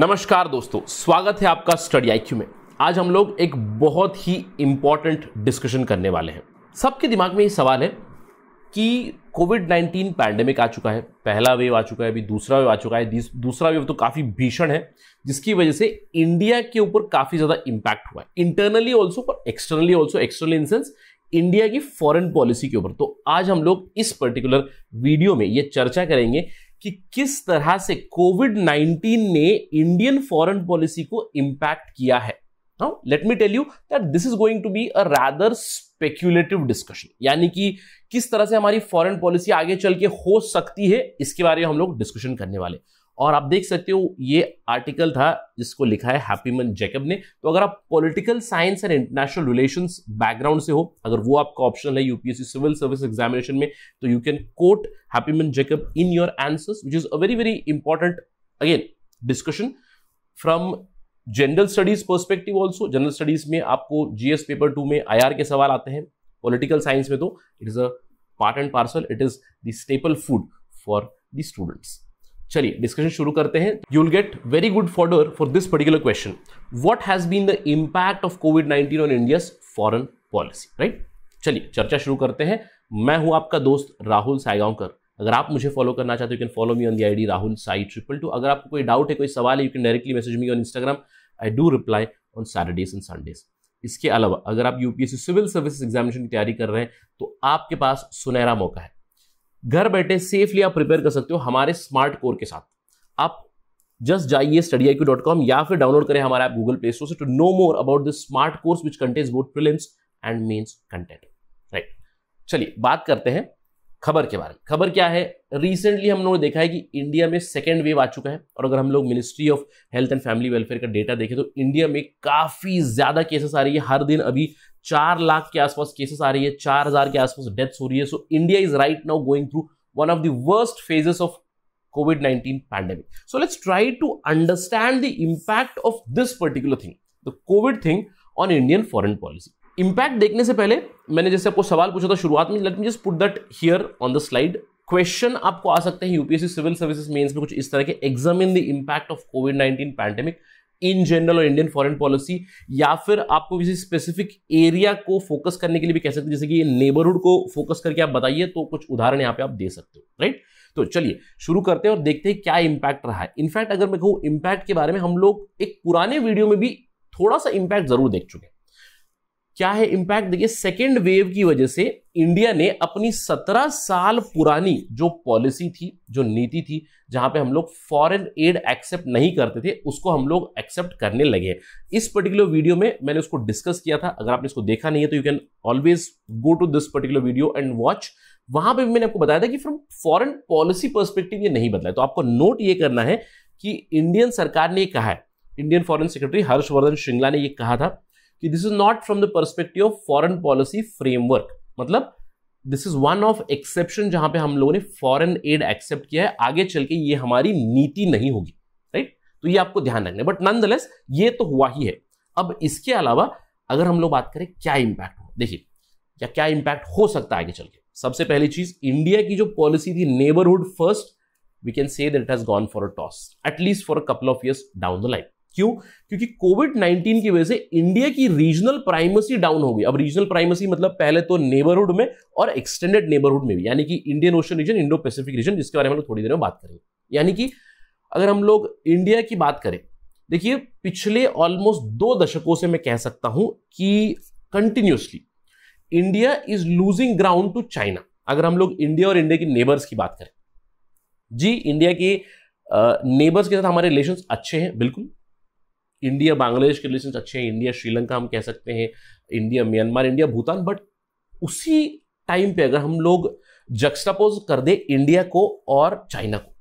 नमस्कार दोस्तों स्वागत है आपका स्टडी आईक्यू में आज हम लोग एक बहुत ही इम्पॉर्टेंट डिस्कशन करने वाले हैं सबके दिमाग में ये सवाल है कि कोविड 19 पैंडेमिक आ चुका है पहला वेव आ चुका है अभी दूसरा वेव आ चुका है दूसरा वेव तो काफ़ी भीषण है जिसकी वजह से इंडिया के ऊपर काफ़ी ज़्यादा इम्पैक्ट हुआ है इंटरनली ऑल्सो और externally also external in sense India की फॉरेन पॉलिसी के ऊपर तो आज हम लोग इस पर्टिकुलर वीडियो में ये चर्चा करेंगे कि किस तरह से कोविड 19 ने इंडियन फॉरेन पॉलिसी को इंपैक्ट किया है now let me tell you that this is going to be a rather speculative discussion यानी कि किस तरह से हमारी फॉरेन पॉलिसी आगे चल के हो सकती है इसके बारे में हम लोग डिस्कशन करने वाले और आप देख सकते हो ये आर्टिकल था जिसको लिखा है हैप्पीमन जैकब ने तो अगर आप political science and international relations background से हो अगर वो आपका ऑप्शन है यूपीएससी सिविल सर्विस एग्जामिनेशन में तो you can quote Happymon Jacob in your answers which is a very very important again discussion from general studies perspective also general studies में आपको जीएस पेपर टू में आई के सवाल आते हैं पोलिटिकल साइंस में तो it is a part and parcel it is the staple food for the students चलिए डिस्कशन शुरू करते हैं you will get very good fodder for this particular question what has been the impact of Covid nineteen on India foreign policy right चलिए चर्चा शुरू करते हैं मैं हूं आपका दोस्त राहुल साईगांवकर अगर आप मुझे फॉलो करना चाहते हो you can follow me on the I D Rahul Sai triple two अगर आपको कोई डाउट है कोई सवाल है you can directly message me on Instagram I do reply on Saturdays and Sundays इसके अलावा अगर आप यूपीएससी सिविल सर्विस एग्जामिनेशन की तैयारी कर रहे हैं तो आपके पास सुनहरा मौका है घर बैठे सेफली आप प्रिपेयर कर सकते हो हमारे स्मार्ट कोर के साथ आप जस्ट जाइए स्टडी आई डॉट कॉम या फिर डाउनलोड करें हमारा ऐप गूगल प्ले स्टोर से to know more about this smart course which contains both prelims and mains content right चलिए बात करते हैं खबर के बारे में खबर क्या है रिसेंटली हम लोगों ने देखा है कि इंडिया में सेकेंड वेव आ चुका है और अगर हम लोग ministry of health and family welfare का डेटा देखें तो इंडिया में काफ़ी ज़्यादा केसेस आ रही है हर दिन अभी चार लाख के आसपास केसेस आ रही है चार हज़ार के आसपास डेथ्स हो रही है so India is right now going through one of the worst phases of Covid nineteen pandemic so let's try to understand the impact of this particular thing the Covid thing on Indian foreign policy impact देखने से पहले मैंने जैसे आपको सवाल पूछा था शुरुआत में let me just put that here on the slide question आपको आ सकते हैं यूपीएससी सिविल सर्विसेज मेंस में कुछ इस तरह के examine the impact of Covid nineteen pandemic in general और इंडियन फॉरेन पॉलिसी या फिर आपको किसी स्पेसिफिक एरिया को फोकस करने के लिए भी कह सकते हैं जैसे कि नेबरहुड को फोकस करके आप बताइए तो कुछ उदाहरण यहाँ पे आप दे सकते हो राइट तो चलिए शुरू करते हैं और देखते हैं क्या इंपैक्ट रहा है इनफैक्ट अगर मैं कहूँ इंपैक्ट के बारे में हम लोग एक पुराने वीडियो में भी थोड़ा सा इंपैक्ट जरूर देख चुके हैं क्या है इंपैक्ट देखिए सेकेंड वेव की वजह से इंडिया ने अपनी सत्रह साल पुरानी जो पॉलिसी थी जो नीति थी जहां पे हम लोग फॉरेन एड एक्सेप्ट नहीं करते थे उसको हम लोग एक्सेप्ट करने लगे इस पर्टिकुलर वीडियो में मैंने उसको डिस्कस किया था अगर आपने इसको देखा नहीं है तो you can always go to this particular video and watch वहां पर भी मैंने आपको बताया था कि फ्रॉम फॉरन पॉलिसी परस्पेक्टिव ये नहीं बदला है तो आपको नोट ये करना है कि इंडियन सरकार ने कहा है Indian foreign secretary Harshvardhan Shringla ने यह कहा था कि this is not from the perspective of foreign policy framework मतलब this is one of exception जहां पे हम लोगों ने फॉरेन एड एक्सेप्ट किया है आगे चल के ये हमारी नीति नहीं होगी राइट तो ये आपको ध्यान रखना है बट नन ये तो हुआ ही है अब इसके अलावा अगर हम लोग बात करें क्या इंपैक्ट हो देखिए या क्या इंपैक्ट हो सकता है आगे चल के सबसे पहली चीज इंडिया की जो पॉलिसी थी neighbourhood first we can say that it has gone for a toss at least for a couple of years down the line क्यों क्योंकि कोविड 19 की वजह से इंडिया की रीजनल प्राइमेसी डाउन हो गई अब रीजनल प्राइमेसी मतलब पहले तो नेबरहुड में और एक्सटेंडेड नेबरहुड में भी यानी कि Indian Ocean region Indo Pacific region जिसके बारे में हम लोग थोड़ी देर में बात करेंगे यानी कि अगर हम लोग इंडिया की बात करें देखिए पिछले ऑलमोस्ट दो दशकों से मैं कह सकता हूं कि continuously India is losing ground to China अगर हम लोग इंडिया और इंडिया की नेबर्स की बात करें जी इंडिया के नेबर्स के साथ हमारे रिलेशन अच्छे हैं बिल्कुल इंडिया बांग्लादेश के रिलेशन अच्छे हैं इंडिया श्रीलंका हम कह सकते हैं India Myanmar India Bhutan but उसी टाइम पे अगर हम लोग जक्सटापोज कर दे इंडिया को और चाइना को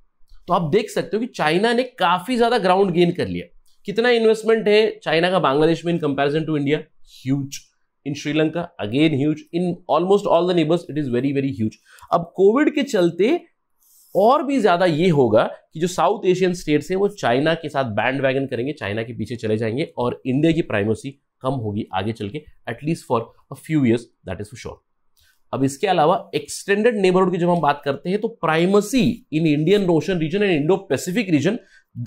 तो आप देख सकते हो कि चाइना ने काफी ज्यादा ग्राउंड गेन कर लिया कितना इन्वेस्टमेंट है चाइना का बांग्लादेश में in comparison to India huge in Sri Lanka again huge in almost all the neighbours it is very very huge अब कोविड के चलते और भी ज़्यादा ये होगा कि जो साउथ एशियन स्टेट्स हैं वो चाइना के साथ बैंड वैगन करेंगे चाइना के पीछे चले जाएंगे और इंडिया की प्राइमेसी कम होगी आगे चल के at least for a few years that is for sure अब इसके अलावा एक्सटेंडेड नेबरहुड की जब हम बात करते हैं तो primacy in Indian Ocean region and Indo Pacific region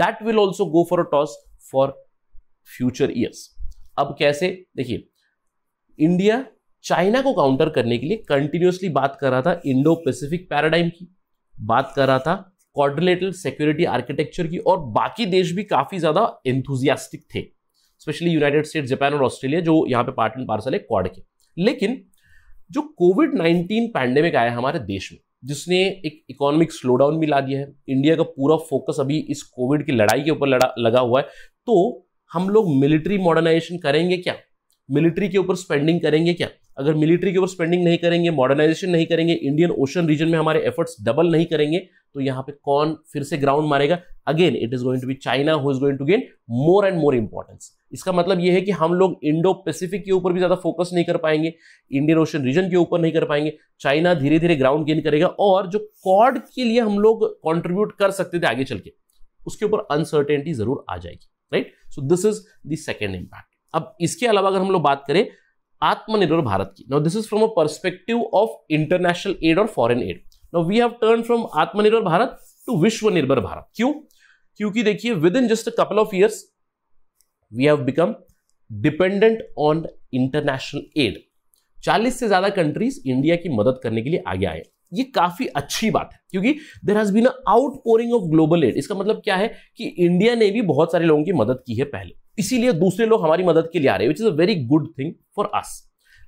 that will also go for a toss for future years अब कैसे देखिए इंडिया चाइना को काउंटर करने के लिए कंटिन्यूसली बात कर रहा था इंडो पैसिफिक पैराडाइम की बात कर रहा था क्वाड्रिलेटरल सिक्योरिटी आर्किटेक्चर की और बाकी देश भी काफ़ी ज़्यादा एंथुजियास्टिक थे स्पेशली यूनाइटेड स्टेट जापान और ऑस्ट्रेलिया जो यहाँ पे पार्ट एंड पार्सल है क्वाड के लेकिन जो कोविड नाइन्टीन पैंडेमिक आया हमारे देश में जिसने एक इकोनॉमिक स्लोडाउन भी ला दिया है इंडिया का पूरा फोकस अभी इस कोविड की लड़ाई के ऊपर लगा हुआ है तो हम लोग मिलिट्री मॉडर्नाइजेशन करेंगे क्या मिलिट्री के ऊपर स्पेंडिंग करेंगे क्या अगर मिलिट्री के ऊपर स्पेंडिंग नहीं करेंगे मॉडर्नाइजेशन नहीं करेंगे इंडियन ओशन रीजन में हमारे एफर्ट्स डबल नहीं करेंगे तो यहाँ पे कौन फिर से ग्राउंड मारेगा again it is going to be China who is going to gain more and more importance इसका मतलब यह है कि हम लोग इंडो पैसिफिक के ऊपर भी ज्यादा फोकस नहीं कर पाएंगे इंडियन ओशन रीजन के ऊपर नहीं कर पाएंगे चाइना धीरे धीरे ग्राउंड गेन करेगा और जो कॉड के लिए हम लोग कॉन्ट्रीब्यूट कर सकते थे आगे चल के उसके ऊपर अनसर्टेनिटी जरूर आ जाएगी right so this is the second impact अब इसके अलावा अगर हम लोग बात करें आत्मनिर्भर भारत की now this is from a perspective of international aid और foreign aid now we have turn from Atmanirbhar Bharat to विश्व निर्भर भारत क्यों क्योंकि देखिए within just a couple of years we have become dependent on international aid 40 से ज्यादा countries India की मदद करने के लिए आगे आए ये काफी अच्छी बात है क्योंकि there has been outpouring of global aid इसका मतलब क्या है कि इंडिया ने भी बहुत सारे लोगों की मदद की है पहले इसीलिए दूसरे लोग हमारी मदद के लिए आ रहे हैं which is a very good thing for us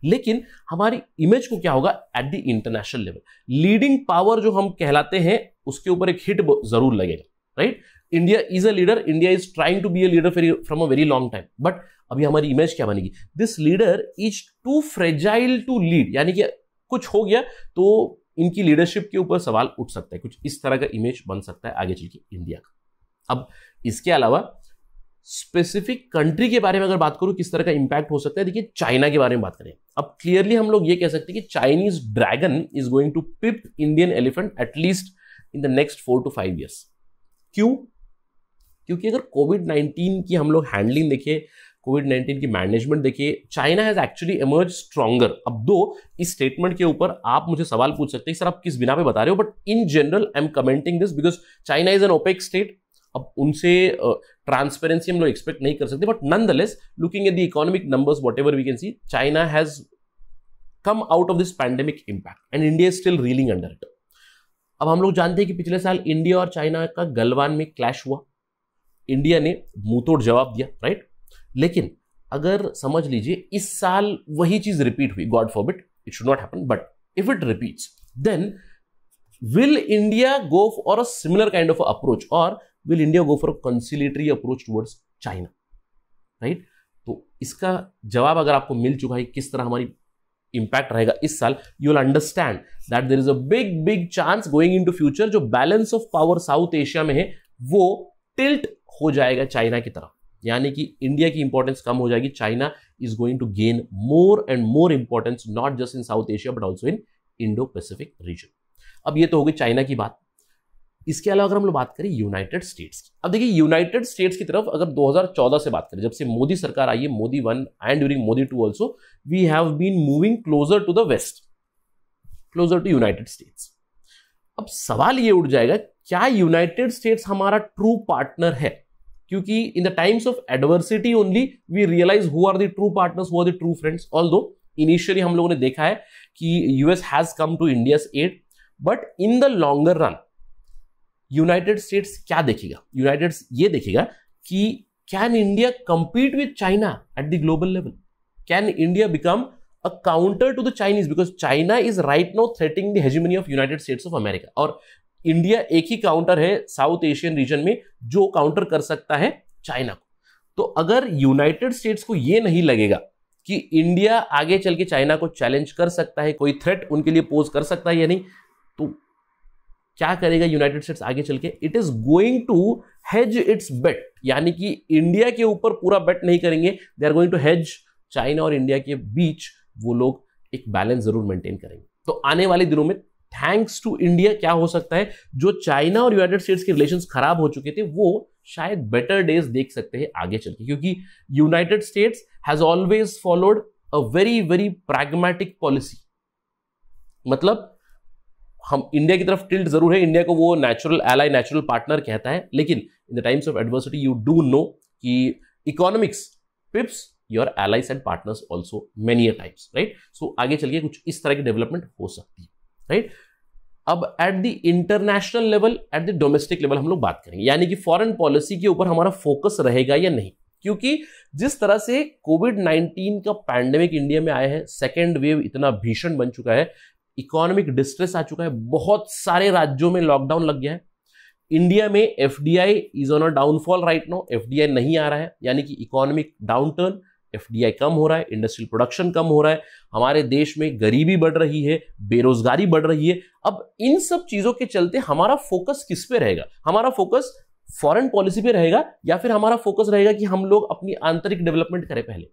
लेकिन हमारी इमेज को क्या होगा at the international level leading power जो हम कहलाते हैं उसके ऊपर एक हिट जरूर लगेगा right India is a leader India is trying to be a leader from a very long time but अभी हमारी इमेज क्या बनेगी this leader is too fragile to lead यानी कि कुछ हो गया तो इनकी लीडरशिप के ऊपर सवाल उठ सकता है कुछ इस तरह का इमेज बन सकता है आगे चल के इंडिया का अब इसके अलावा स्पेसिफिक कंट्री के बारे में अगर बात करूं किस तरह का इंपैक्ट हो सकता है देखिए चाइना के बारे में बात करें अब क्लियरली हम लोग ये कह सकते हैं कि Chinese dragon is going to pip Indian elephant at least in the next four to five years क्यों क्योंकि अगर कोविड नाइन्टीन की हम लोग हैंडलिंग देखिए कोविड नाइन्टीन की मैनेजमेंट देखिए China has actually emerge stronger अब दो इस स्टेटमेंट के ऊपर आप मुझे सवाल पूछ सकते हैं सर आप किस बिना पे बता रहे हो but in general I am commenting this because China is an opaque state अब उनसे ट्रांसपेरेंसी uh, हम लोग एक्सपेक्ट नहीं कर सकते but nonetheless looking at the economic numbers whatever we can see China has come out of this pandemic impact and India is still reeling under it अब हम लोग जानते हैं कि पिछले साल इंडिया और चाइना का गलवान में क्लैश हुआ इंडिया ने मुंह तोड़ जवाब दिया राइट लेकिन अगर समझ लीजिए इस साल वही चीज रिपीट हुई God forbid it should not happen but if it repeats then will India go for a similar kind of approach और will India go for a conciliatory approach towards right तो इसका जवाब अगर आपको मिल चुका है किस तरह हमारी इंपैक्ट रहेगा इस साल you will understand that there is a big big chance going in to future जो balance of power South Asia में है वो टिल्ट हो जाएगा चाइना की तरफ यानी कि इंडिया की इंपॉर्टेंस कम हो जाएगी China is going to gain more and more importance not just in South Asia but also in Indo Pacific region अब ये तो हो गई चाइना की बात इसके अलावा अगर हम लोग बात करें यूनाइटेड स्टेट्स की अब देखिए यूनाइटेड स्टेट्स की तरफ अगर 2014 से बात करें जब से मोदी सरकार आई है Modi one and during Modi two also we have been moving closer to the West closer to United States अब सवाल ये उठ जाएगा क्या यूनाइटेड स्टेट्स हमारा ट्रू पार्टनर है क्योंकि in the times of adversity only we realise who are the true partners who are the true friends although initially हम लोगों ने देखा है कि US has come to India aid but in the longer run United States क्या देखेगा United ये देखेगा कि can India compete with China at the global level can India become a counter to the Chinese because China is right now threatening the hegemony of United States of America और India एक ही counter है South Asian region में जो counter कर सकता है China को तो अगर यूनाइटेड स्टेट्स को यह नहीं लगेगा कि इंडिया आगे चल के चाइना को चैलेंज कर सकता है कोई थ्रेट उनके लिए पोज कर सकता है या नहीं तो क्या करेगा यूनाइटेड स्टेट्स आगे चल के it is going to hedge its bet यानी कि इंडिया के ऊपर पूरा बेट नहीं करेंगे they are going to hedge China और इंडिया के बीच वो लोग एक बैलेंस जरूर मेंटेन करेंगे तो आने वाले दिनों में थैंक्स टू इंडिया क्या हो सकता है जो चाइना और यूनाइटेड स्टेट्स के रिलेशन खराब हो चुके थे वो शायद बेटर डेज देख सकते हैं आगे चल के क्योंकि United States has always followed a very very pragmatic policy मतलब हम इंडिया की तरफ टिल्ट जरूर है इंडिया को वो नेचुरल एलाई नेचुरल पार्टनर कहता है लेकिन in the times of adversity you do know कि economics pips your allies and partners also many times right so आगे चल के कुछ इस तरह की डेवलपमेंट हो सकती है राइट अब at the international level at the domestic level हम लोग बात करेंगे यानी कि फॉरेन पॉलिसी के ऊपर हमारा फोकस रहेगा या नहीं क्योंकि जिस तरह से कोविड 19 का पैंडेमिक इंडिया में आया है सेकेंड वेव इतना भीषण बन चुका है इकोनॉमिक डिस्ट्रेस आ चुका है बहुत सारे राज्यों में लॉकडाउन लग गया है इंडिया में F is on a downfall right now F नहीं आ रहा है यानी कि इकोनॉमिक डाउन टर्न एफ कम हो रहा है इंडस्ट्रियल प्रोडक्शन कम हो रहा है हमारे देश में गरीबी बढ़ रही है बेरोजगारी बढ़ रही है अब इन सब चीज़ों के चलते हमारा फोकस किस पे रहेगा हमारा फोकस फॉरेन पॉलिसी पे रहेगा या फिर हमारा फोकस रहेगा कि हम लोग अपनी आंतरिक डेवलपमेंट करें पहले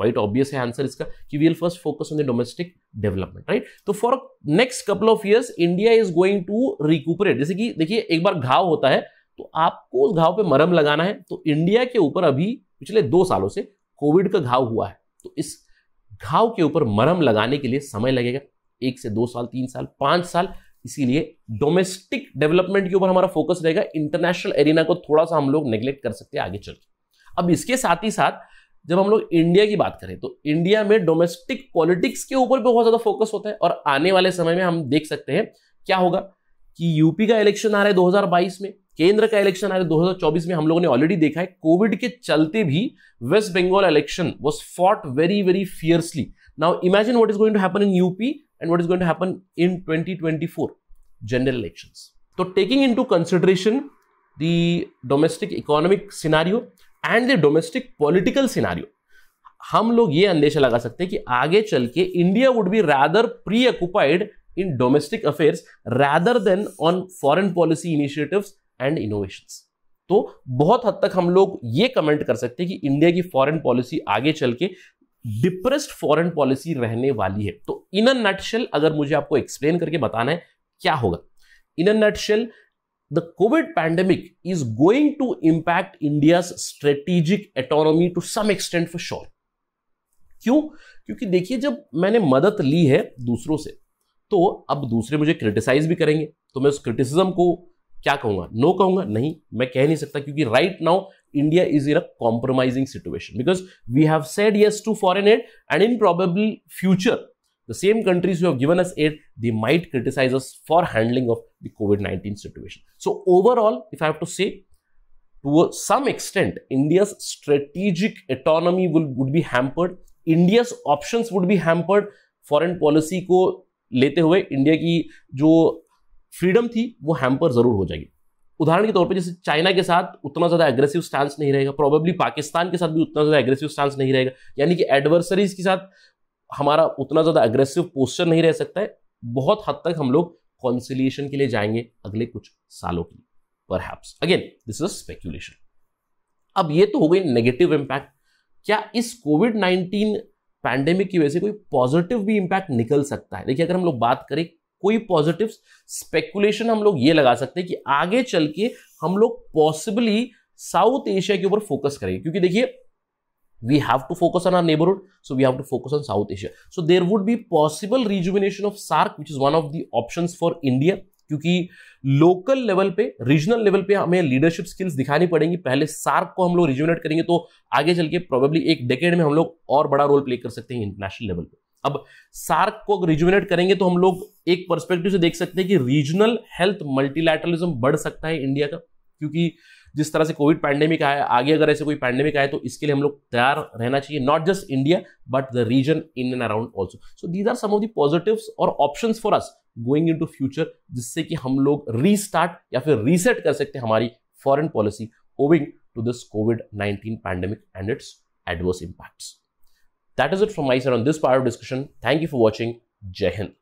क्वाइट ऑब्वियस है आंसर इसका कि will first focus on the domestic development right तो for next couple of years India is going to recuperate जैसे कि देखिए एक बार घाव होता है तो आपको उस घाव पे मरम लगाना है तो इंडिया के ऊपर अभी पिछले दो सालों से कोविड का घाव हुआ है तो इस घाव के ऊपर मरहम लगाने के लिए समय लगेगा एक से दो साल तीन साल पांच साल इसीलिए डोमेस्टिक डेवलपमेंट के ऊपर हमारा फोकस रहेगा इंटरनेशनल एरिना को थोड़ा सा हम लोग नेग्लेक्ट कर सकते हैं आगे चल के अब इसके साथ ही साथ जब हम लोग इंडिया की बात करें तो इंडिया में डोमेस्टिक पॉलिटिक्स के ऊपर भी बहुत ज़्यादा फोकस होता है और आने वाले समय में हम देख सकते हैं क्या होगा कि यूपी का इलेक्शन आ रहा है 2022 में केंद्र का इलेक्शन हजार 2024 में हम लोगों ने ऑलरेडी देखा है कोविड के चलते भी West Bengal election was fought very very fiercely now imagine what is going to happen in UP and what is going to happen in 2024 general election तो taking in to consideration the domestic economic scenario and the domestic political scenario हम लोग ये अंदेशा लगा सकते हैं कि आगे चल के India would be rather preoccupied in domestic affairs rather than on foreign policy initiatives and innovation तो बहुत हद तक हम लोग ये कमेंट कर सकते हैं कि इंडिया की फॉरेन पॉलिसी आगे चल के डिप्रेस्ड फॉरेन पॉलिसी रहने वाली है तो इन अ नटशेल अगर मुझे आपको एक्सप्लेन करके बताना है क्या होगा in a nutshell the Covid pandemic is going to impact India strategic economy to some extent for sure क्यों क्योंकि देखिए जब मैंने मदद ली है दूसरों से तो अब दूसरे मुझे क्रिटिसाइज भी करेंगे तो मैं उस क्रिटिसिज्म को क्या कहूंगा नो no कहूंगा नहीं मैं कह नहीं सकता क्योंकि right now India is in a compromising situation because we have said yes to foreign aid and in probable future the same countries you given us aid they might criticise us for handling of the Covid nineteen situation so overall if I have to some extent India strategic autonomy would be hampered India's option would be hampered foreign policy को लेते हुए India की जो freedom थी वो hamper जरूर हो जाएगी उदाहरण के तौर पर जैसे चाइना के साथ उतना ज़्यादा एग्रेसिव स्टांस नहीं रहेगा प्रॉबेबली पाकिस्तान के साथ भी उतना ज़्यादा एग्रेसिव स्टांस नहीं रहेगा यानी कि एडवर्सरीज के साथ हमारा उतना ज़्यादा एग्रेसिव पोस्चर नहीं रह सकता है बहुत हद तक हम लोग कॉन्सिलिएशन के लिए जाएंगे अगले कुछ सालों के लिए पर अगेन दिस इज स्पेक्यूलेशन अब ये तो हो गई नेगेटिव इम्पैक्ट क्या इस कोविड नाइन्टीन पैंडेमिक की वजह से कोई पॉजिटिव भी इम्पैक्ट निकल सकता है देखिए अगर हम लोग बात करें कोई पॉजिटिव स्पेकुलेशन हम लोग ये लगा सकते हैं कि आगे चल के हम लोग पॉसिबली साउथ एशिया के ऊपर फोकस करेंगे क्योंकि देखिए we have to focus on our neighbourhood so we have to focus on south asia so there would be possible rejuvenation of sarc which is one of the options for india क्योंकि local level पे regional level पे हमें leadership skills दिखानी पड़ेंगी पहले SAARC को हम लोग रिजुनेट करेंगे तो आगे चल के प्रोबेबली एक डेकेड में हम लोग और बड़ा रोल प्ले कर सकते हैं इंटरनेशनल लेवल पर अब सार्क को रिजुनेट करेंगे तो हम लोग एक पर्सपेक्टिव से देख सकते हैं कि रीजनल हेल्थ मल्टीलैटरलिज्म बढ़ सकता है इंडिया का क्योंकि जिस तरह से कोविड पैंडेमिक आया आगे अगर ऐसे कोई पैंडेमिक आए तो इसके लिए हम लोग तैयार रहना चाहिए not just India but the region in and around also so these are some of the positives और option for us going in to future जिससे कि हम लोग रीस्टार्ट या फिर रीसेट कर सकते हैं हमारी foreign policy owing to this Covid nineteen pandemic and its adverse impacts That is it from my side on this part of discussion. Thank you for watching. Jai Hind.